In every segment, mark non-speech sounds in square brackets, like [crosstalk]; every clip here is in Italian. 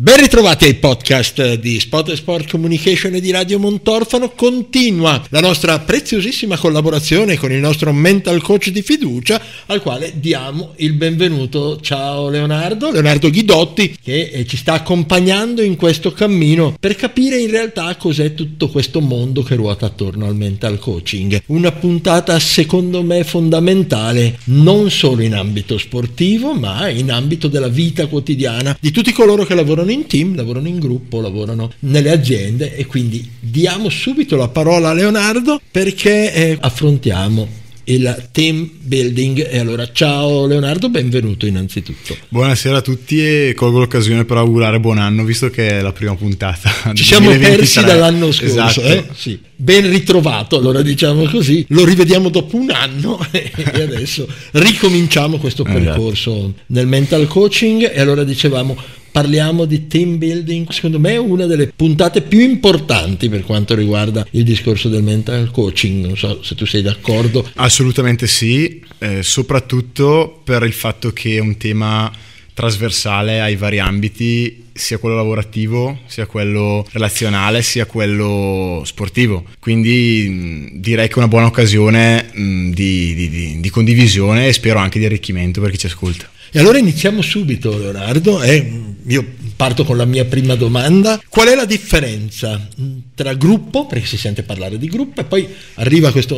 Ben ritrovati ai podcast di Spot Sport Communication e di Radio Montorfano. Continua la nostra preziosissima collaborazione con il nostro mental coach di fiducia, al quale diamo il benvenuto. Ciao Leonardo, Leonardo Ghidotti, che eh, ci sta accompagnando in questo cammino per capire in realtà cos'è tutto questo mondo che ruota attorno al mental coaching. Una puntata secondo me fondamentale non solo in ambito sportivo, ma in ambito della vita quotidiana di tutti coloro che lavorano lavorano in team, lavorano in gruppo, lavorano nelle aziende e quindi diamo subito la parola a Leonardo perché eh, affrontiamo il team building. E allora, ciao Leonardo, benvenuto innanzitutto. Buonasera a tutti e colgo l'occasione per augurare buon anno, visto che è la prima puntata. Ci siamo 2023. persi dall'anno scorso, eh? esatto. eh? sì. ben ritrovato, allora diciamo così, lo rivediamo dopo un anno [laughs] e adesso ricominciamo questo eh, percorso esatto. nel mental coaching e allora dicevamo parliamo di team building, secondo me è una delle puntate più importanti per quanto riguarda il discorso del mental coaching, non so se tu sei d'accordo. Assolutamente sì, eh, soprattutto per il fatto che è un tema trasversale ai vari ambiti, sia quello lavorativo, sia quello relazionale, sia quello sportivo. Quindi mh, mm, direi che è una buona occasione mh, mm, di, di, di, di condivisione e spero anche di arricchimento per chi ci ascolta. E allora iniziamo subito, Leonardo. È io parto con la mia prima domanda. Qual è la differenza tra gruppo, perché si sente parlare di gruppo, e poi arriva questa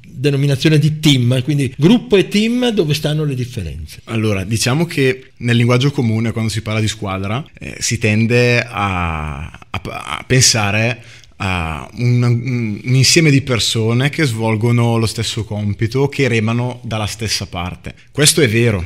denominazione di team, quindi gruppo e team dove stanno le differenze? Allora, diciamo che nel linguaggio comune quando si parla di squadra eh, si tende a, a, a pensare a un, un, insieme di persone che svolgono lo stesso compito, che remano dalla stessa parte. Questo è vero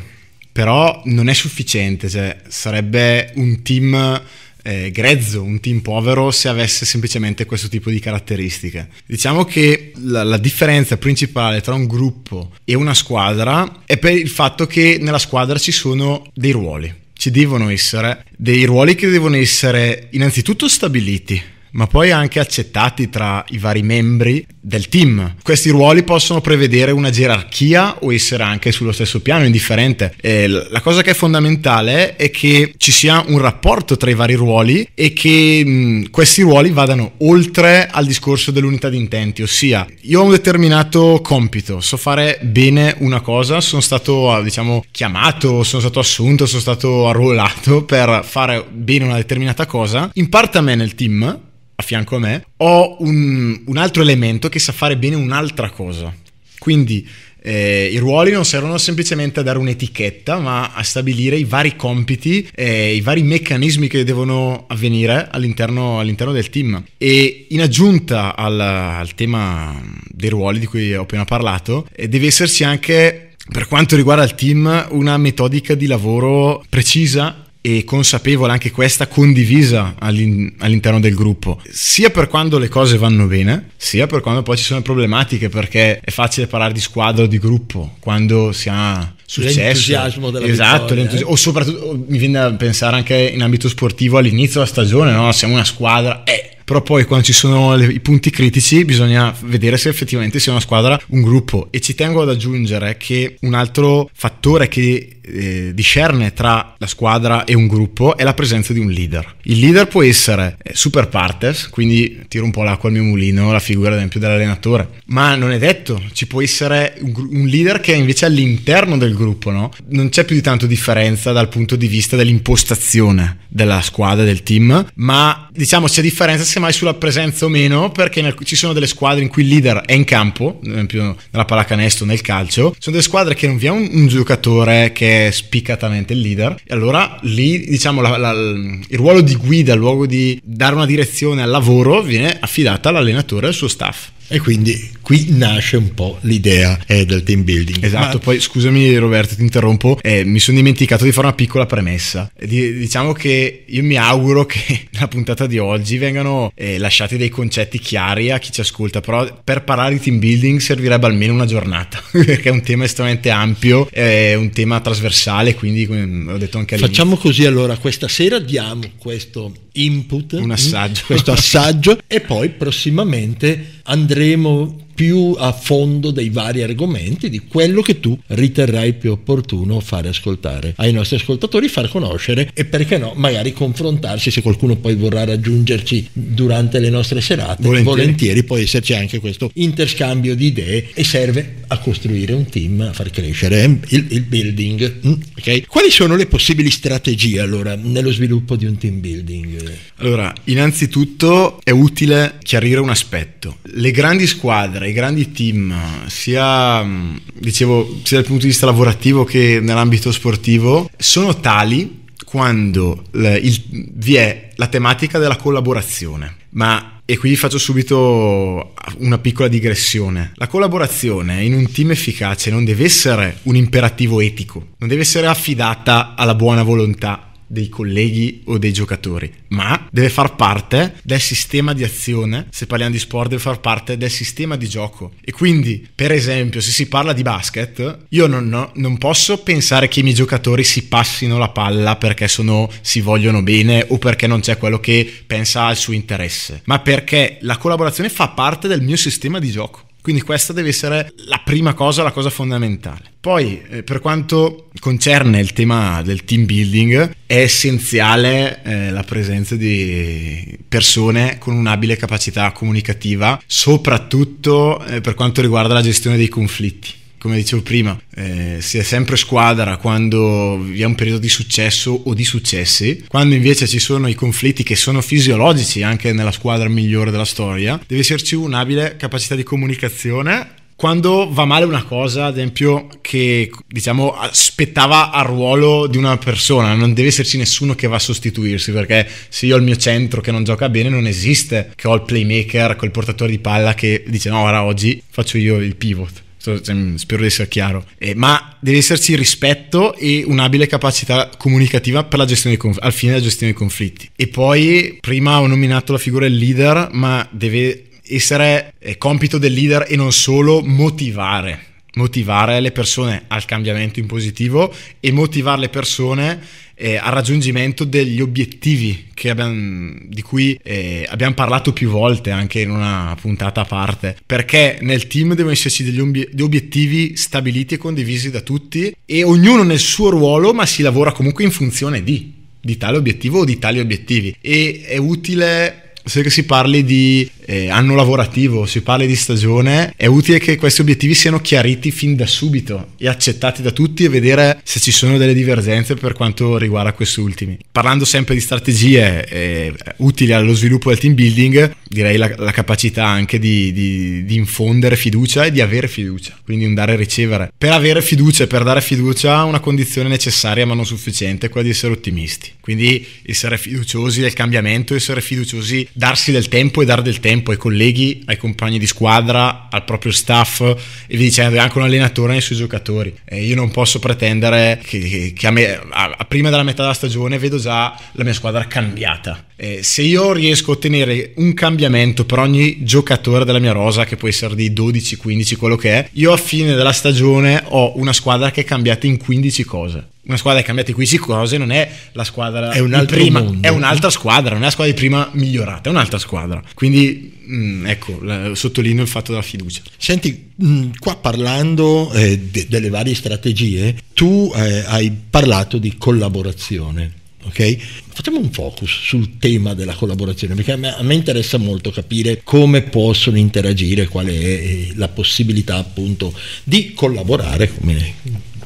però non è sufficiente, cioè, sarebbe un team eh, grezzo, un team povero se avesse semplicemente questo tipo di caratteristiche. Diciamo che la, la, differenza principale tra un gruppo e una squadra è per il fatto che nella squadra ci sono dei ruoli, ci devono essere dei ruoli che devono essere innanzitutto stabiliti ma poi anche accettati tra i vari membri del team. Questi ruoli possono prevedere una gerarchia o essere anche sullo stesso piano, indifferente. E la cosa che è fondamentale è che ci sia un rapporto tra i vari ruoli e che mh, questi ruoli vadano oltre al discorso dell'unità di intenti, ossia io ho un determinato compito, so fare bene una cosa, sono stato ah, diciamo chiamato, sono stato assunto, sono stato arruolato per fare bene una determinata cosa, in parte a me nel team, a fianco a me, ho un, un altro elemento che sa fare bene un'altra cosa. Quindi eh, I ruoli non servono semplicemente a dare un'etichetta, ma a stabilire i vari compiti e i vari meccanismi che devono avvenire all'interno, all'interno del team. E in aggiunta al, al, tema dei ruoli di cui ho appena parlato, eh, deve esserci anche. Per quanto riguarda il team, una metodica di lavoro precisa e consapevole anche questa condivisa all'in- all'interno del gruppo, sia per quando le cose vanno bene, sia per quando poi ci sono problematiche, perché è facile parlare di squadra o di gruppo quando si ha successo. L'entusiasmo della esatto, vittoria, eh? o soprattutto mi viene da pensare anche in ambito sportivo all'inizio della stagione, no? siamo una squadra, eh, però poi quando ci sono le, i punti critici bisogna vedere se effettivamente sia una squadra, un gruppo. E ci tengo ad aggiungere che un altro fattore che eh, discerne tra la squadra e un gruppo è la presenza di un leader. Il leader può essere eh, super partes, quindi tiro un po' l'acqua al mio mulino, la figura ad esempio dell'allenatore, ma non è detto, ci può essere un, un leader che è invece all'interno del del gruppo, no? Non c'è più di tanto differenza dal punto di vista dell'impostazione della squadra, del team, ma diciamo c'è differenza semmai sulla presenza o meno, perché nel, ci sono delle squadre in cui il leader è in campo, ad esempio nella pallacanestro, nel calcio, sono delle squadre che non vi è un, un giocatore che è spiccatamente il leader, e allora lì diciamo la, la, il ruolo di guida, il luogo di dare una direzione al lavoro viene affidata all'allenatore e al suo staff. E quindi qui nasce un po' l'idea eh, del team building. Esatto, Ma... poi scusami Roberto, ti interrompo, eh, mi sono dimenticato di fare una piccola premessa. Eh, D- diciamo che io mi auguro che nella [laughs] puntata di oggi vengano eh, lasciati dei concetti chiari a chi ci ascolta, però per parlare di team building servirebbe almeno una giornata, [laughs] perché è un tema estremamente ampio, è un tema trasversale, quindi come ho detto anche all'inizio. Facciamo così allora, questa sera diamo questo input, un mm, assaggio. questo assaggio e poi prossimamente andremo più a fondo dei vari argomenti di quello che tu riterrai più opportuno fare ascoltare ai nostri ascoltatori, far conoscere e perché no, magari confrontarsi se qualcuno poi vorrà raggiungerci durante le nostre serate. Volentieri, volentieri può esserci anche questo interscambio di idee e serve a costruire un team, a far crescere eh, il, il building. Mm, okay? Quali sono le possibili strategie allora nello sviluppo di un team building? Allora, innanzitutto è utile chiarire un aspetto. Le grandi squadre, i grandi team, sia, mm, dicevo, sia dal punto di vista lavorativo che nell'ambito sportivo, sono tali quando il, vi è la tematica della collaborazione. Ma e qui faccio subito una piccola digressione. La collaborazione in un team efficace non deve essere un imperativo etico, non deve essere affidata alla buona volontà dei colleghi o dei giocatori, ma deve far parte del sistema di azione, se parliamo di sport deve far parte del sistema di gioco. E quindi, per esempio, se si parla di basket, io non, ho, non posso pensare che i miei giocatori si passino la palla perché sono, si vogliono bene o perché non c'è quello che pensa al suo interesse, ma perché la collaborazione fa parte del mio sistema di gioco. Quindi questa deve essere la prima cosa, la cosa fondamentale. Poi eh, per quanto concerne il tema del team building è essenziale eh, la presenza di persone con un'abile capacità comunicativa, soprattutto eh, per quanto riguarda la gestione dei conflitti come dicevo prima, eh, si è sempre squadra quando vi è un periodo di successo o di successi, quando invece ci sono i conflitti che sono fisiologici anche nella squadra migliore della storia, deve esserci un'abile capacità di comunicazione quando va male una cosa, ad esempio, che diciamo aspettava al ruolo di una persona, non deve esserci nessuno che va a sostituirsi, perché se io ho il mio centro che non gioca bene, non esiste che ho il playmaker, col portatore di palla che dice no, ora oggi faccio io il pivot. Cioè, mm, spero di essere chiaro, eh, ma deve esserci rispetto e un'abile capacità comunicativa per la gestione conf- al fine della gestione dei conflitti. E poi, prima ho nominato la figura del leader, ma deve essere compito del leader e non solo motivare motivare le persone al cambiamento in positivo e motivare le persone eh, al raggiungimento degli obiettivi abbiamo, di cui eh, abbiamo parlato più volte anche in una puntata a parte perché nel team devono esserci degli obiettivi stabiliti e condivisi da tutti e ognuno nel suo ruolo ma si lavora comunque in funzione di, di tale obiettivo o di tali obiettivi e è utile se si parli di eh, anno lavorativo, si parla di stagione, è utile che questi obiettivi siano chiariti fin da subito e accettati da tutti e vedere se ci sono delle divergenze per quanto riguarda questi ultimi. Parlando sempre di strategie eh, utili allo sviluppo del team building, direi la, la capacità anche di, di, di, infondere fiducia e di avere fiducia, quindi un dare e ricevere. Per avere fiducia e per dare fiducia una condizione necessaria ma non sufficiente è quella di essere ottimisti. Quindi essere fiduciosi del cambiamento, essere fiduciosi, darsi del tempo e dare del tempo tempo ai colleghi, ai compagni di squadra, al proprio staff e vi dicendo anche un allenatore nei suoi giocatori. E io non posso pretendere che, che, a me, a, a prima della metà della stagione vedo già la mia squadra cambiata. Eh, se io riesco a ottenere un cambiamento per ogni giocatore della mia rosa, che può essere di 12, 15, quello che è, io a fine della stagione ho una squadra che è cambiata in 15 cose una squadra che ha cambiato qui cose non è la squadra è un altro prima, mondo. è un'altra squadra, non è la squadra di prima migliorata, è un'altra squadra. Quindi mh, mm, ecco, la, sottolineo il fatto della fiducia. Senti, mh, mm, qua parlando eh, de, delle varie strategie, tu eh, hai parlato di collaborazione. ok Facciamo un focus sul tema della collaborazione, perché a me, a me, interessa molto capire come possono interagire, qual è eh, la possibilità appunto di collaborare, come,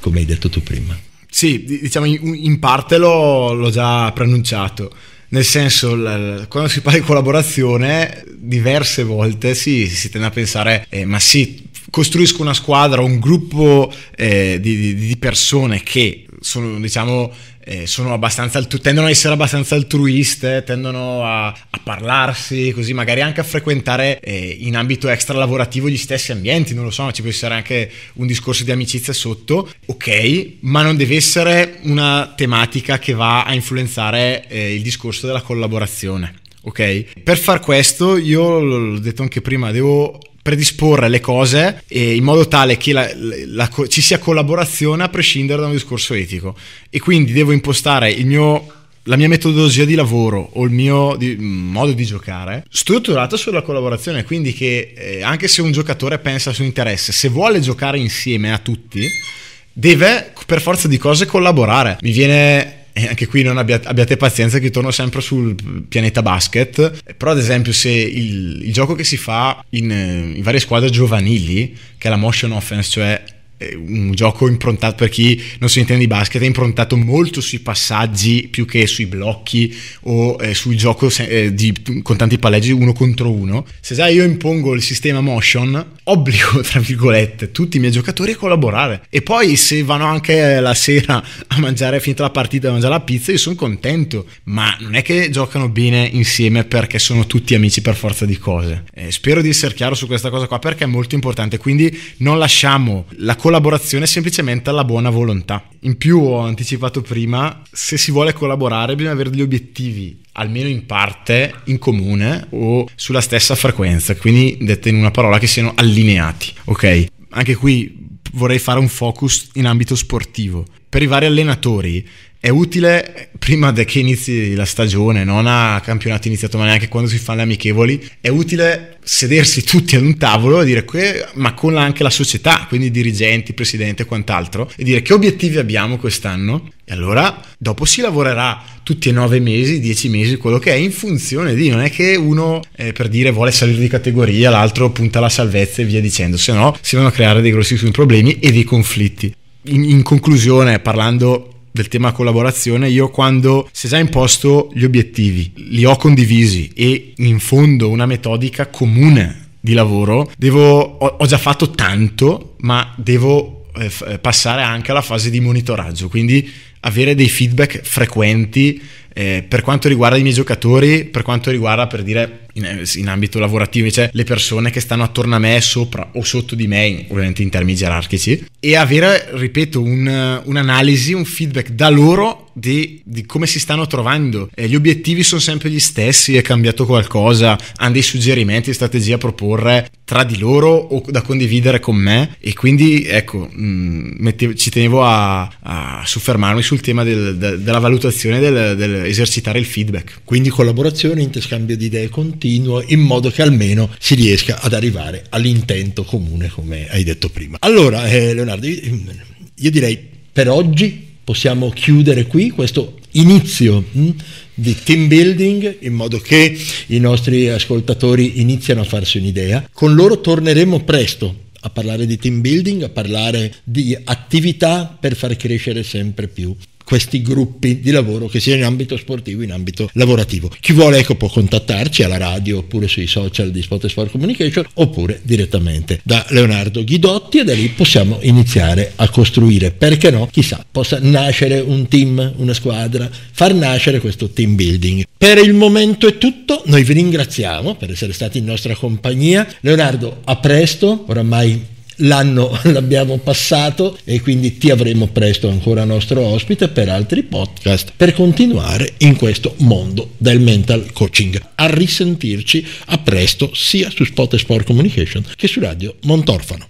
come hai detto tu prima. Sì, diciamo in, parte l'ho, l'ho già preannunciato. Nel senso, quando si parla di collaborazione, diverse volte sì, si tende a pensare, eh, ma sì, costruisco una squadra, un gruppo eh, di, di, di persone che sono, diciamo, eh, sono abbastanza, tendono a essere abbastanza altruiste, tendono a, a parlarsi, così magari anche a frequentare eh, in ambito extra lavorativo gli stessi ambienti, non lo so, ci può essere anche un discorso di amicizia sotto, ok, ma non deve essere una tematica che va a influenzare eh, il discorso della collaborazione. Ok? Per far questo, io l'ho detto anche prima, devo predisporre le cose in modo tale che la, la, la, ci sia collaborazione a prescindere da un discorso etico. E quindi devo impostare il mio la mia metodologia di lavoro o il mio di, modo di giocare strutturato sulla collaborazione, quindi che eh, anche se un giocatore pensa su interesse, se vuole giocare insieme a tutti, deve per forza di cose collaborare. Mi viene e anche qui abbiate, abbiate, pazienza che torno sempre sul pianeta basket, però ad esempio se il, il gioco che si fa in, in varie squadre giovanili, che è la motion offense, cioè un gioco improntato per chi non si intende di basket è improntato molto sui passaggi più che sui blocchi o eh, sul gioco eh, di, con tanti palleggi uno contro uno se già io impongo il sistema motion obbligo [laughs] tra virgolette tutti i miei giocatori a collaborare e poi se vanno anche la sera a mangiare finita la partita a mangiare la pizza io sono contento ma non è che giocano bene insieme perché sono tutti amici per forza di cose eh, spero di essere chiaro su questa cosa qua perché è molto importante quindi non lasciamo la collaborazione semplicemente alla buona volontà. In più ho anticipato prima, se si vuole collaborare bisogna avere degli obiettivi, almeno in parte, in comune o sulla stessa frequenza, quindi dette in una parola che siano allineati, ok? Anche qui vorrei fare un focus in ambito sportivo. Per i vari allenatori è utile prima che inizi la stagione, non a campionato iniziato, ma neanche quando si fanno le amichevoli. È utile sedersi tutti ad un tavolo e dire, que- ma con anche la società, quindi dirigenti, presidente e quant'altro, e dire che obiettivi abbiamo quest'anno. E allora dopo si lavorerà tutti e nove mesi, dieci mesi, quello che è, in funzione di, non è che uno eh, per dire vuole salire di categoria, l'altro punta alla salvezza e via dicendo, se no si vanno a creare dei grossissimi problemi e dei conflitti. in, in conclusione, parlando del tema collaborazione, io quando si è già imposto gli obiettivi, li ho condivisi e in fondo una metodica comune di lavoro, devo, ho già fatto tanto, ma devo eh, eh, passare anche alla fase di monitoraggio, quindi avere dei feedback frequenti eh, per quanto riguarda i miei giocatori, per quanto riguarda per dire in, eh, in, ambito lavorativo, cioè le persone che stanno attorno a me, sopra o sotto di me, ovviamente in termini gerarchici, e avere, ripeto, un, eh, un'analisi, un feedback da loro di, di, come si stanno trovando. Eh, gli obiettivi sono sempre gli stessi, è cambiato qualcosa, hanno dei suggerimenti, strategie a proporre tra di loro o da condividere con me e quindi ecco mh, mm, mettevo, ci tenevo a, a, soffermarmi sul tema del, de, della valutazione del, dell'esercitare il feedback. Quindi collaborazione, interscambio di idee continuo in modo che almeno si riesca ad arrivare all'intento comune come hai detto prima. Allora eh, Leonardo, io direi per oggi possiamo chiudere qui questo inizio hm, di team building in modo che i nostri ascoltatori iniziano a farsi un'idea. Con loro torneremo presto a parlare di team building, a parlare di attività per far crescere sempre più questi gruppi di lavoro che sia in ambito sportivo in ambito lavorativo. Chi vuole ecco, può contattarci alla radio oppure sui social di Spot Sport Communication oppure direttamente da Leonardo Ghidotti e da lì possiamo iniziare a costruire, perché no, chissà, possa nascere un team, una squadra, far nascere questo team building. Per il momento è tutto, noi vi ringraziamo per essere stati in nostra compagnia. Leonardo, a presto, oramai l'anno [laughs] l'abbiamo passato e quindi ti avremo presto ancora nostro ospite per altri podcast certo. per continuare in questo mondo del mental coaching. A risentirci, a presto sia su Spot e Sport Communication che su Radio Montorfano.